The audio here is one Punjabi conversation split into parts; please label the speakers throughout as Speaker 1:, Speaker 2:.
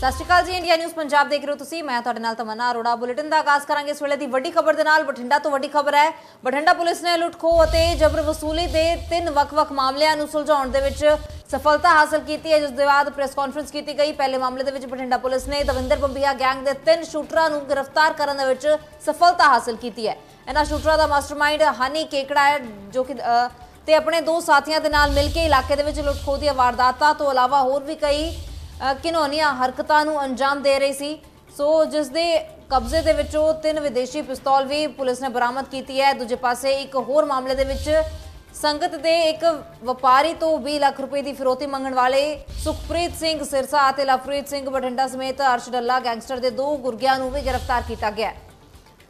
Speaker 1: ਸਤਿ ਸ਼੍ਰੀ ਅਕਾਲ ਜੀ ਇੰਡੀਆ ਨਿਊਜ਼ ਪੰਜਾਬ ਦੇਖ ਰਹੇ ਹੋ ਤੁਸੀਂ ਮੈਂ ਤੁਹਾਡੇ ਨਾਲ ਤਮੰਨਾ ਅਰੋੜਾ ਬੁਲੇਟਿਨ ਦਾ ਆਗਾਜ਼ ਕਰਾਂਗੇ ਇਸ ਵੇਲੇ ਦੀ ਵੱਡੀ ਖਬਰ ਦੇ ਨਾਲ ਬਠਿੰਡਾ ਤੋਂ ਵੱਡੀ ਖਬਰ ਹੈ ਬਠਿੰਡਾ ਪੁਲਿਸ ਨੇ ਲੁੱਟਖੋ ਅਤੇ ਜਬਰ ਵਸੂਲੀ ਦੇ ਤਿੰਨ ਵੱਖ-ਵੱਖ ਮਾਮਲਿਆਂ ਨੂੰ ਸੁਲਝਾਉਣ ਦੇ ਵਿੱਚ ਸਫਲਤਾ ਹਾਸਲ ਕੀਤੀ ਹੈ ਜਿਸ ਦੇ ਬਾਅਦ ਪ੍ਰੈਸ ਕਾਨਫਰੰਸ ਕੀਤੀ ਗਈ ਪਹਿਲੇ ਮਾਮਲੇ ਦੇ ਵਿੱਚ ਬਠਿੰਡਾ ਪੁਲਿਸ ਨੇ ਦਵਿੰਦਰ ਬੰਬੀਆ ਗੈਂਗ ਦੇ ਤਿੰਨ ਸ਼ੂਟਰਾਂ ਨੂੰ ਗ੍ਰਿਫਤਾਰ ਕਰਨ ਦੇ ਵਿੱਚ ਸਫਲਤਾ ਹਾਸਲ ਕੀਤੀ ਹੈ ਇਹਨਾਂ ਸ਼ੂਟਰਾਂ ਦਾ ਮਾਸਟਰਮਾਈਂਡ ਹਾਨੀ ਕੇਕੜਾ ਹੈ ਜੋ ਕਿ ਤੇ ਆਪਣੇ ਦੋ ਸਾਥੀਆਂ ਦੇ ਨਾਲ ਮਿਲ ਕੇ ਇਲਾਕੇ ਦੇ ਵਿੱਚ ਲੁੱਟਖੋ ਦੀਆਂ ਵਾਰਦਾਤਾਂ ਤੋਂ ਇਲਾਵਾ ਹੋਰ ਵੀ ਕਈ ਕਿਨੋਨੀਆਂ ਹਰਕਤਾਂ ਨੂੰ ਅੰਜਾਮ ਦੇ ਰਹੀ ਸੀ ਸੋ ਜਿਸ ਦੇ ਕਬਜ਼ੇ ਦੇ ਵਿੱਚੋਂ ਤਿੰਨ ਵਿਦੇਸ਼ੀ ਪਿਸਤੌਲ ਵੀ ਪੁਲਿਸ ਨੇ ਬਰਾਮਦ ਕੀਤੀ ਹੈ ਦੂਜੇ ਪਾਸੇ ਇੱਕ ਹੋਰ ਮਾਮਲੇ ਦੇ ਵਿੱਚ ਸੰਗਤ ਦੇ ਇੱਕ ਵਪਾਰੀ ਤੋਂ 20 ਲੱਖ ਰੁਪਏ ਦੀ ਫਿਰੋਤੀ ਮੰਗਣ ਵਾਲੇ ਸੁਖਪ੍ਰੀਤ ਸਿੰਘ ਸਿਰਸਾ ਅਤੇ ਲਫਰੀਤ ਸਿੰਘ ਬਠਿੰਡਾ ਸਮੇਤ ਅਰਸ਼ ਡੱਲਾ ਗੈਂਗਸਟਰ ਦੇ ਦੋ ਗੁਰਗਿਆਂ ਨੂੰ ਵੀ ਗ੍ਰਿਫਤਾਰ ਕੀਤਾ ਗਿਆ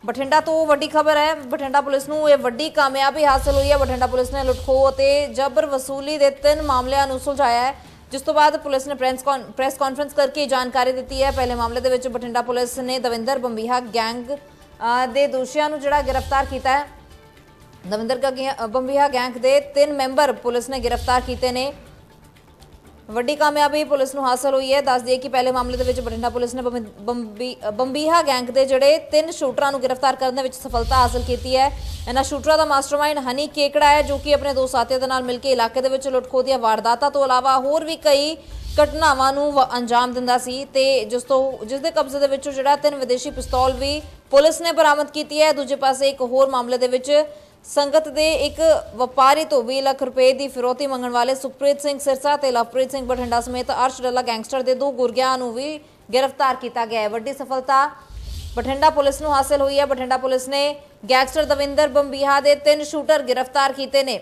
Speaker 1: ਬਠਿੰਡਾ ਤੋਂ ਵੱਡੀ ਖਬਰ ਹੈ ਬਠਿੰਡਾ ਪੁਲਿਸ ਨੂੰ ਇਹ ਵੱਡੀ ਕਾਮਯਾਬੀ ਹਾਸਲ ਹੋਈ ਹੈ ਬਠਿੰਡਾ ਪੁਲਿਸ ਨੇ ਲੁੱਟਖੋ ਅਤੇ ਜਬਰ ਵਸੂਲੀ ਦੇ ਤਿੰਨ ਮਾਮਲਿਆਂ ਨੂੰ ਸੁਲਝਾਇਆ ਹੈ ਜਿਸ ਤੋਂ ਬਾਅਦ ਪੁਲਿਸ ਨੇ ਪ੍ਰੈਸ ਕਾਨਫਰੰਸ ਕਰਕੇ ਜਾਣਕਾਰੀ ਦਿੱਤੀ ਹੈ ਪਹਿਲੇ ਮਾਮਲੇ ਦੇ ਵਿੱਚ ਬਠਿੰਡਾ ਪੁਲਿਸ ਨੇ ਦਵਿੰਦਰ ਬੰਬੀਹਾ ਗੈਂਗ ਦੇ ਦੋਸ਼ੀਆਂ ਨੂੰ ਜਿਹੜਾ ਗ੍ਰਿਫਤਾਰ ਕੀਤਾ ਹੈ ਦਵਿੰਦਰ ਬੰਬੀਹਾ ਗੈਂਗ ਦੇ ਤਿੰਨ ਮੈਂਬਰ ਪੁਲਿਸ ਨੇ ਗ੍ਰਿਫਤਾਰ ਕੀਤੇ ਨੇ ਵੱਡੀ ਕਾਮਯਾਬੀ ਪੁਲਿਸ ਨੂੰ ਹਾਸਲ ਹੋਈ ਹੈ ਦੱਸ ਦਈਏ ਕਿ ਪਹਿਲੇ ਮਾਮਲੇ ਦੇ ਵਿੱਚ ਬਠਿੰਡਾ ਪੁਲਿਸ ਨੇ ਬੰਬੀਹਾ ਗੈਂਗ ਦੇ ਜਿਹੜੇ ਤਿੰਨ ਸ਼ੂਟਰਾਂ ਨੂੰ ਗ੍ਰਿਫਤਾਰ ਕਰਨ ਦੇ ਵਿੱਚ ਸਫਲਤਾ ਹਾਸਲ ਕੀਤੀ ਹੈ ਇਹਨਾਂ ਸ਼ੂਟਰਾਂ ਦਾ ਮਾਸਟਰਮਾਈਂਡ ਹਨੀ ਕੇਕੜਾ ਹੈ ਜੋ ਕਿ ਆਪਣੇ ਦੋ ਸਾਥੀਆਂ ਦੇ ਨਾਲ ਮਿਲ ਕੇ ਇਲਾਕੇ ਦੇ ਵਿੱਚ ਲੁੱਟਖੋ ਦੀਆਂ ਵਾਰਦਾਤਾਂ ਤੋਂ ਇਲਾਵਾ ਹੋਰ ਵੀ ਕਈ ਘਟਨਾਵਾਂ ਨੂੰ ਅੰਜਾਮ ਦਿੰਦਾ ਸੀ ਤੇ ਜਿਸ ਤੋਂ ਜਿਸ ਦੇ ਕਬਜ਼ੇ ਦੇ ਵਿੱਚੋਂ ਜਿਹੜਾ ਤਿੰਨ ਵਿਦੇਸ਼ੀ ਪਿਸਤੌਲ ਵੀ ਪੁਲਿਸ ਨੇ ਬਰਾਮਦ ਕੀਤੀ ਹੈ ਦੂਜੇ ਪਾਸੇ ਇੱਕ ਹੋਰ ਮਾਮਲੇ ਦੇ ਵਿੱਚ ਸੰਗਤ ਦੇ ਇੱਕ ਵਪਾਰੀ ਤੋਂ 20 ਲੱਖ ਰੁਪਏ ਦੀ ਫਿਰੋਤੀ ਮੰਗਣ ਵਾਲੇ ਸੁਖਪ੍ਰੀਤ ਸਿੰਘ ਸਿਰਸਾ ਤੇ ਲਵਪ੍ਰੀਤ ਸਿੰਘ ਬਠਿੰਡਾ ਸਮੇਤ ਅਰਸ਼ ਡੱਲਾ ਗੈਂਗਸਟਰ ਦੇ ਦੋ ਗੁਰਗਿਆਂ ਨੂੰ ਵੀ ਗ੍ਰਿਫਤਾਰ ਕੀਤਾ ਗਿਆ ਹੈ ਵੱਡੀ ਸਫਲਤਾ ਬਠਿੰਡਾ ਪੁਲਿਸ ਨੂੰ ਹਾਸਲ ਹੋਈ ਹੈ ਬਠਿੰਡਾ ਪੁਲਿਸ ਨੇ ਗੈਂਗਸਟਰ ਦਵਿੰਦਰ ਬੰਬੀਹਾ ਦੇ ਤਿੰਨ ਸ਼ੂਟਰ ਗ੍ਰਿਫਤਾਰ ਕੀਤੇ ਨੇ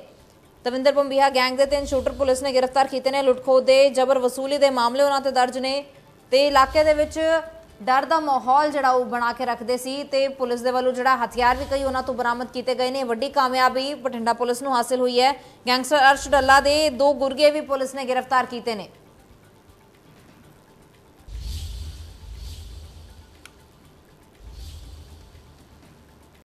Speaker 1: ਦਵਿੰਦਰ ਬੰਬੀਹਾ ਗੈਂਗ ਦੇ ਤਿੰਨ ਸ਼ੂਟਰ ਪੁਲਿਸ ਨੇ ਗ੍ਰਿਫਤਾਰ ਕੀਤੇ ਨੇ ਲੁੱਟਖੋ ਦੇ ਜ਼ਬਰ ਵਸੂਲੀ ਦੇ ਮਾਮਲੇ ਉਹਨਾਂ ਤੇ ਦਰਜ ਨੇ ਤੇ ਇਲਾਕੇ ਦੇ ਵਿੱਚ ਡਰ ਦਾ ਮਾਹੌਲ ਜਿਹੜਾ ਉਹ ਬਣਾ ਕੇ ਰੱਖਦੇ ਸੀ ਤੇ ਪੁਲਿਸ ਦੇ ਵੱਲੋਂ ਜਿਹੜਾ ਹਥਿਆਰ ਵੀ ਕਈ ਉਹਨਾਂ ਤੋਂ ਬਰਾਮਦ ਕੀਤੇ ਗਏ ਨੇ ਵੱਡੀ ਕਾਮਯਾਬੀ ਬਠਿੰਡਾ ਪੁਲਿਸ ਨੂੰ ਹਾਸਲ ਹੋਈ ਹੈ ਗੈਂਗਸਟਰ ਅਰਸ਼ ਡੱਲਾ ਦੇ ਦੋ ਗੁਰਗੇ ਵੀ ਪੁਲਿਸ ਨੇ ਗ੍ਰਿਫਤਾਰ ਕੀਤੇ ਨੇ